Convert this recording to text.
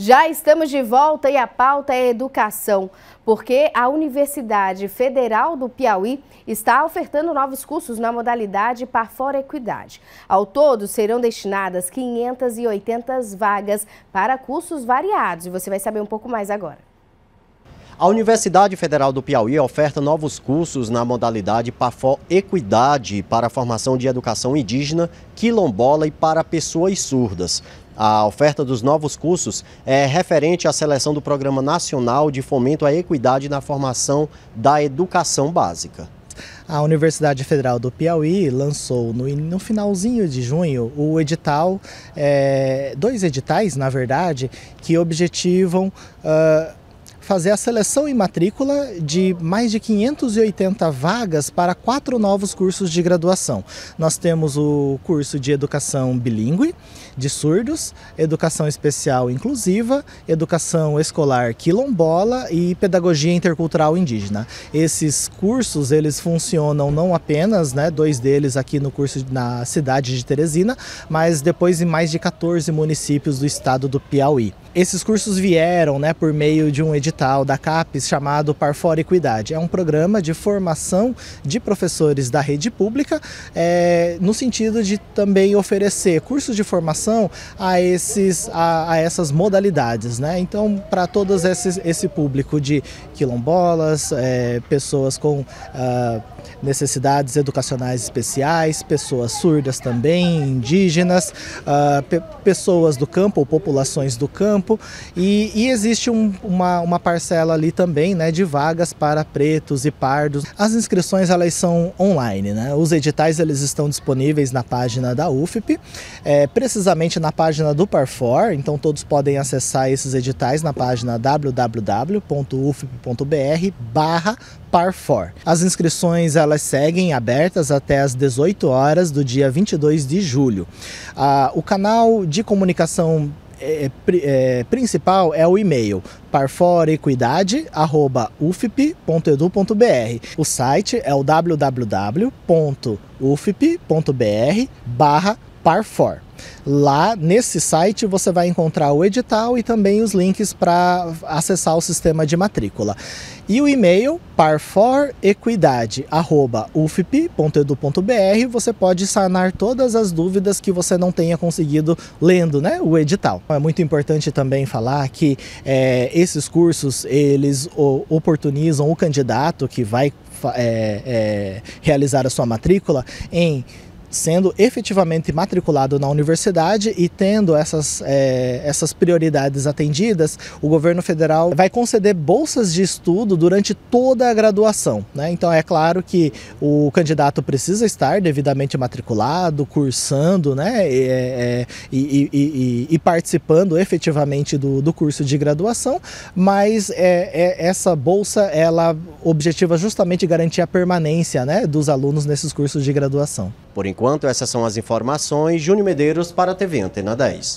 Já estamos de volta e a pauta é educação, porque a Universidade Federal do Piauí está ofertando novos cursos na modalidade para fora Equidade. Ao todo, serão destinadas 580 vagas para cursos variados e você vai saber um pouco mais agora. A Universidade Federal do Piauí oferta novos cursos na modalidade PAFO Equidade para a formação de educação indígena, quilombola e para pessoas surdas. A oferta dos novos cursos é referente à seleção do Programa Nacional de Fomento à Equidade na Formação da Educação Básica. A Universidade Federal do Piauí lançou no, no finalzinho de junho o edital, é, dois editais, na verdade, que objetivam uh, fazer a seleção e matrícula de mais de 580 vagas para quatro novos cursos de graduação. Nós temos o curso de educação bilíngue, de surdos, educação especial inclusiva, educação escolar quilombola e pedagogia intercultural indígena. Esses cursos, eles funcionam não apenas, né, dois deles aqui no curso na cidade de Teresina, mas depois em mais de 14 municípios do estado do Piauí. Esses cursos vieram né, por meio de um edital da CAPES chamado Parfor Equidade. É um programa de formação de professores da rede pública, é, no sentido de também oferecer cursos de formação a, esses, a, a essas modalidades. Né? Então, para todo esse público de quilombolas, é, pessoas com. Uh, necessidades educacionais especiais, pessoas surdas também, indígenas, uh, pe pessoas do campo ou populações do campo e, e existe um, uma, uma parcela ali também né, de vagas para pretos e pardos. As inscrições elas são online, né? os editais eles estão disponíveis na página da UFP, é, precisamente na página do Parfor, então todos podem acessar esses editais na página www.ufp.br barra Parfor. As inscrições inscrições elas seguem abertas até às 18 horas do dia 22 de julho. Ah, o canal de comunicação é, é, principal é o e-mail parforequidade.ufp.edu.br. O site é o www.ufp.br barra parfor. Lá nesse site você vai encontrar o edital e também os links para acessar o sistema de matrícula. E o e-mail parforequidade@ufp.edu.br, você pode sanar todas as dúvidas que você não tenha conseguido lendo, né, o edital. É muito importante também falar que é, esses cursos eles oportunizam o candidato que vai é, é, realizar a sua matrícula em sendo efetivamente matriculado na universidade e tendo essas, é, essas prioridades atendidas, o governo federal vai conceder bolsas de estudo durante toda a graduação. Né? Então é claro que o candidato precisa estar devidamente matriculado, cursando né? e, é, é e, e, e participando efetivamente do, do, curso de graduação, mas é, é, essa bolsa ela objetiva justamente garantir a permanência né? dos alunos nesses cursos de graduação. Por enquanto, essas são as informações. Júnior Medeiros para a TV Antena 10.